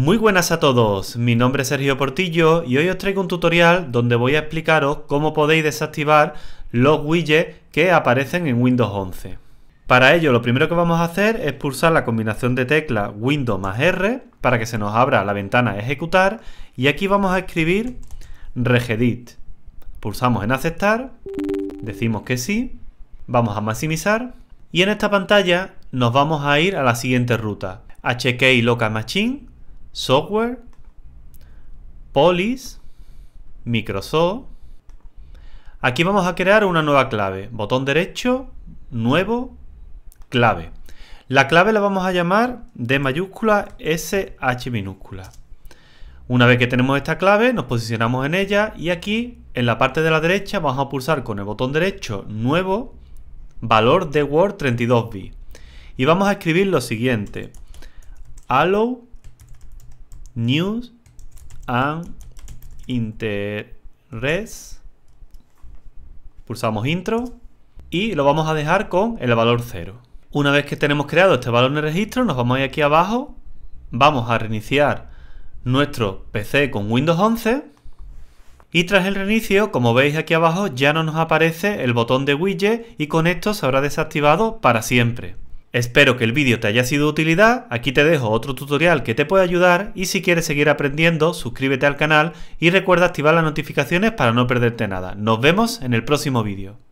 Muy buenas a todos, mi nombre es Sergio Portillo y hoy os traigo un tutorial donde voy a explicaros cómo podéis desactivar los widgets que aparecen en Windows 11. Para ello lo primero que vamos a hacer es pulsar la combinación de teclas Windows más R para que se nos abra la ventana ejecutar y aquí vamos a escribir regedit. Pulsamos en aceptar, decimos que sí, vamos a maximizar y en esta pantalla nos vamos a ir a la siguiente ruta. HK Software, Polis, Microsoft. Aquí vamos a crear una nueva clave. Botón derecho, nuevo, clave. La clave la vamos a llamar D mayúscula SH minúscula. Una vez que tenemos esta clave, nos posicionamos en ella y aquí, en la parte de la derecha, vamos a pulsar con el botón derecho, nuevo, valor de Word 32 b Y vamos a escribir lo siguiente. Allow news and interest. Pulsamos intro y lo vamos a dejar con el valor 0. Una vez que tenemos creado este valor en el registro, nos vamos a aquí abajo, vamos a reiniciar nuestro PC con Windows 11 y tras el reinicio, como veis aquí abajo, ya no nos aparece el botón de widget y con esto se habrá desactivado para siempre. Espero que el vídeo te haya sido de utilidad, aquí te dejo otro tutorial que te puede ayudar y si quieres seguir aprendiendo suscríbete al canal y recuerda activar las notificaciones para no perderte nada. Nos vemos en el próximo vídeo.